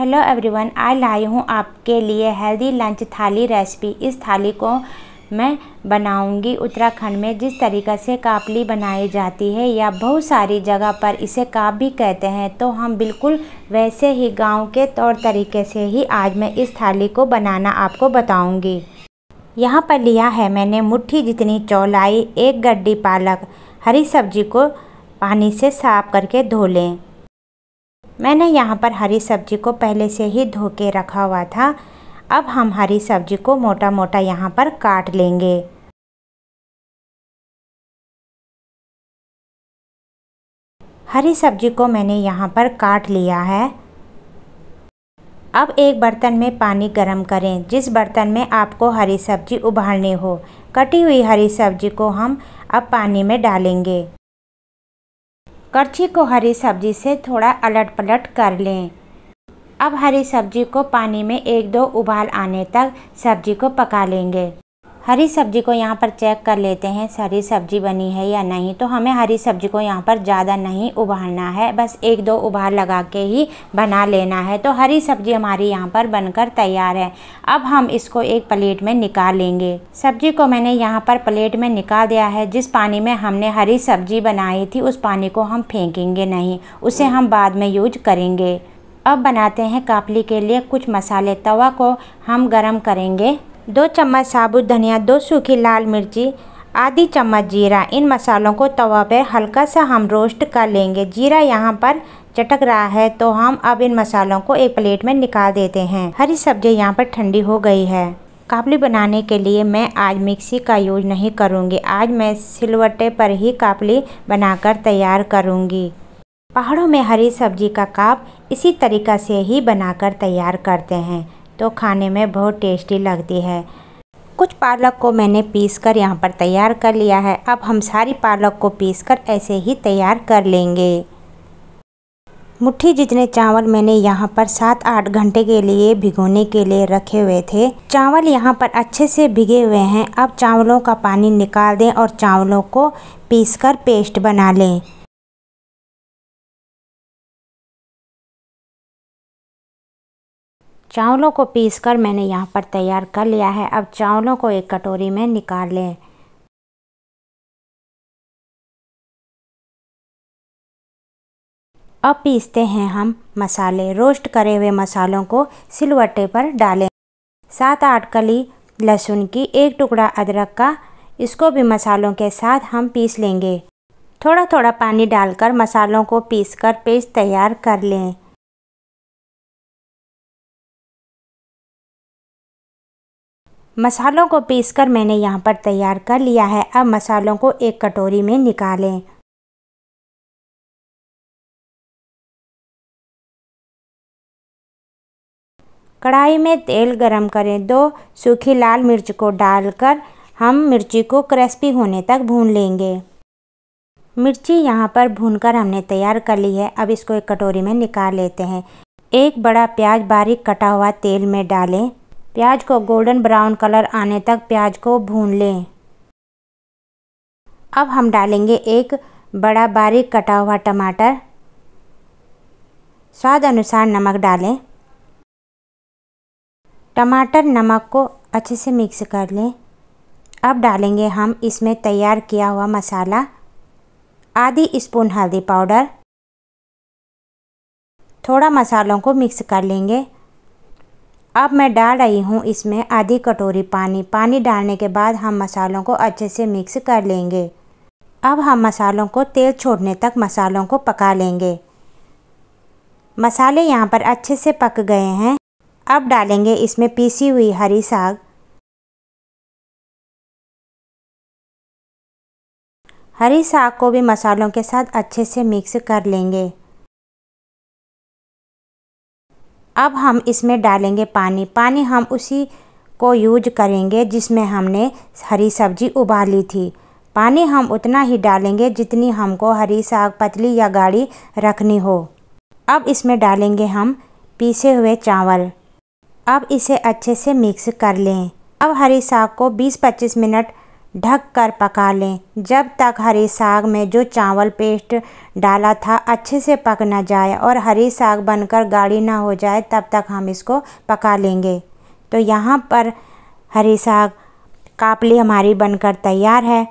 hello everyone आज लाई हूँ आपके लिए हेल्दी लंच थाली रेसिपी इस थाली को मैं बनाऊंगी उत्तराखंड में जिस तरीक़े से कापली बनाई जाती है या बहुत सारी जगह पर इसे काप भी कहते हैं तो हम बिल्कुल वैसे ही गांव के तौर तरीके से ही आज मैं इस थाली को बनाना आपको बताऊंगी यहाँ पर लिया है मैंने मुट्ठी जितनी चौलाई एक गड्डी पालक हरी सब्जी को पानी से साफ करके धो लें मैंने यहाँ पर हरी सब्जी को पहले से ही धो के रखा हुआ था अब हम हरी सब्जी को मोटा मोटा यहाँ पर काट लेंगे हरी सब्जी को मैंने यहाँ पर काट लिया है अब एक बर्तन में पानी गरम करें जिस बर्तन में आपको हरी सब्जी उबालनी हो कटी हुई हरी सब्जी को हम अब पानी में डालेंगे करछी को हरी सब्जी से थोड़ा अलट पलट कर लें अब हरी सब्जी को पानी में एक दो उबाल आने तक सब्जी को पका लेंगे हरी सब्जी को यहाँ पर चेक कर लेते हैं हरी सब्जी बनी है या नहीं तो हमें हरी सब्जी को यहाँ पर ज़्यादा नहीं उबालना है बस एक दो उबाल लगा के ही बना लेना है तो हरी सब्जी हमारी यहाँ पर बनकर तैयार है अब हम इसको एक प्लेट में निकाल लेंगे सब्जी को मैंने यहाँ पर प्लेट में निकाल दिया है जिस पानी में हमने हरी सब्जी बनाई थी उस पानी को हम फेंकेंगे नहीं उसे हम बाद में यूज करेंगे अब बनाते हैं कापली के लिए कुछ मसाले तवा को हम गरम करेंगे दो चम्मच साबुत धनिया दो सूखी लाल मिर्ची आधी चम्मच जीरा इन मसालों को तवा पे हल्का सा हम रोस्ट कर लेंगे जीरा यहाँ पर चटक रहा है तो हम अब इन मसालों को एक प्लेट में निकाल देते हैं हरी सब्जी यहाँ पर ठंडी हो गई है काबली बनाने के लिए मैं आज मिक्सी का यूज नहीं करूँगी आज मैं सिलवटे पर ही काबली बनाकर तैयार करूँगी पहाड़ों में हरी सब्जी का काप इसी तरीक़ा से ही बनाकर तैयार करते हैं तो खाने में बहुत टेस्टी लगती है कुछ पालक को मैंने पीस कर यहाँ पर तैयार कर लिया है अब हम सारी पालक को पीस कर ऐसे ही तैयार कर लेंगे मुट्ठी जितने चावल मैंने यहाँ पर सात आठ घंटे के लिए भिगोने के लिए रखे हुए थे चावल यहाँ पर अच्छे से भिगे हुए हैं अब चावलों का पानी निकाल दें और चावलों को पीसकर पेस्ट बना लें चावलों को पीसकर मैंने यहाँ पर तैयार कर लिया है अब चावलों को एक कटोरी में निकाल लें अब पीसते हैं हम मसाले रोस्ट करे हुए मसालों को सिलवट्टे पर डालें सात आठ कली लहसुन की एक टुकड़ा अदरक का इसको भी मसालों के साथ हम पीस लेंगे थोड़ा थोड़ा पानी डालकर मसालों को पीसकर पेस्ट तैयार कर लें मसालों को पीसकर मैंने यहाँ पर तैयार कर लिया है अब मसालों को एक कटोरी में निकालें कढ़ाई में तेल गरम करें दो सूखी लाल मिर्च को डालकर हम मिर्ची को क्रिस्पी होने तक भून लेंगे मिर्ची यहाँ पर भूनकर हमने तैयार कर ली है अब इसको एक कटोरी में निकाल लेते हैं एक बड़ा प्याज बारीक कटा हुआ तेल में डालें प्याज को गोल्डन ब्राउन कलर आने तक प्याज को भून लें अब हम डालेंगे एक बड़ा बारीक कटा हुआ टमाटर स्वाद अनुसार नमक डालें टमाटर नमक को अच्छे से मिक्स कर लें अब डालेंगे हम इसमें तैयार किया हुआ मसाला आधी स्पून हल्दी पाउडर थोड़ा मसालों को मिक्स कर लेंगे अब मैं डाल रही हूँ इसमें आधी कटोरी पानी पानी डालने के बाद हम मसालों को अच्छे से मिक्स कर लेंगे अब हम मसालों को तेल छोड़ने तक मसालों को पका लेंगे मसाले यहाँ पर अच्छे से पक गए हैं अब डालेंगे इसमें पीसी हुई हरी साग हरी साग को भी मसालों के साथ अच्छे से मिक्स कर लेंगे अब हम इसमें डालेंगे पानी पानी हम उसी को यूज करेंगे जिसमें हमने हरी सब्जी उबाली थी पानी हम उतना ही डालेंगे जितनी हमको हरी साग पतली या गाढ़ी रखनी हो अब इसमें डालेंगे हम पीसे हुए चावल अब इसे अच्छे से मिक्स कर लें अब हरी साग को 20-25 मिनट ढक कर पका लें जब तक हरे साग में जो चावल पेस्ट डाला था अच्छे से पक ना जाए और हरी साग बनकर गाढ़ी ना हो जाए तब तक हम इसको पका लेंगे तो यहाँ पर हरी साग कापली हमारी बनकर तैयार है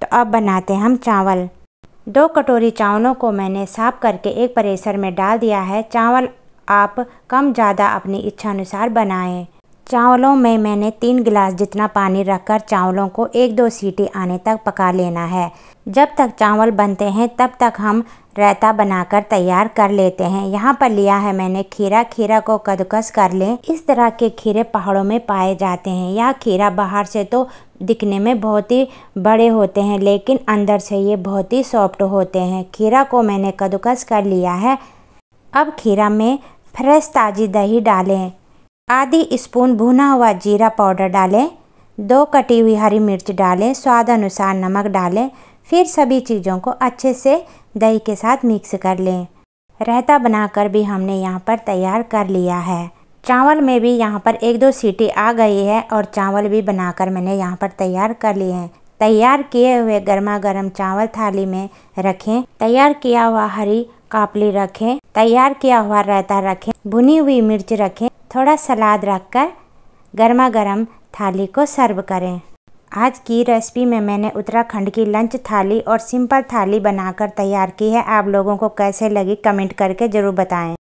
तो अब बनाते हैं हम चावल दो कटोरी चावलों को मैंने साफ करके एक परेसर में डाल दिया है चावल आप कम ज़्यादा अपनी इच्छा अनुसार बनाएं चावलों में मैंने तीन गिलास जितना पानी रखकर चावलों को एक दो सीटी आने तक पका लेना है जब तक चावल बनते हैं तब तक हम रायता बनाकर तैयार कर लेते हैं यहाँ पर लिया है मैंने खीरा खीरा को कदकस कर लें इस तरह के खीरे पहाड़ों में पाए जाते हैं यह खीरा बाहर से तो दिखने में बहुत ही बड़े होते हैं लेकिन अंदर से ये बहुत ही सॉफ्ट होते हैं खीरा को मैंने कदकस कर लिया है अब खीरा में फ्रेश ताज़ी दही डालें आधी स्पून भुना हुआ जीरा पाउडर डालें दो कटी हुई हरी मिर्च डालें स्वाद अनुसार नमक डालें फिर सभी चीज़ों को अच्छे से दही के साथ मिक्स कर लें रहता बनाकर भी हमने यहाँ पर तैयार कर लिया है चावल में भी यहाँ पर एक दो सीटी आ गई है और चावल भी बनाकर मैंने यहाँ पर तैयार कर लिए हैं तैयार किए हुए गर्मा गर्म चावल थाली में रखें तैयार किया हुआ हरी कापली रखें तैयार किया हुआ रायता रखें भुनी हुई मिर्च रखें थोड़ा सलाद रखकर गर्मा गर्म थाली को सर्व करें आज की रेसिपी में मैंने उत्तराखंड की लंच थाली और सिंपल थाली बनाकर तैयार की है आप लोगों को कैसे लगी कमेंट करके ज़रूर बताएं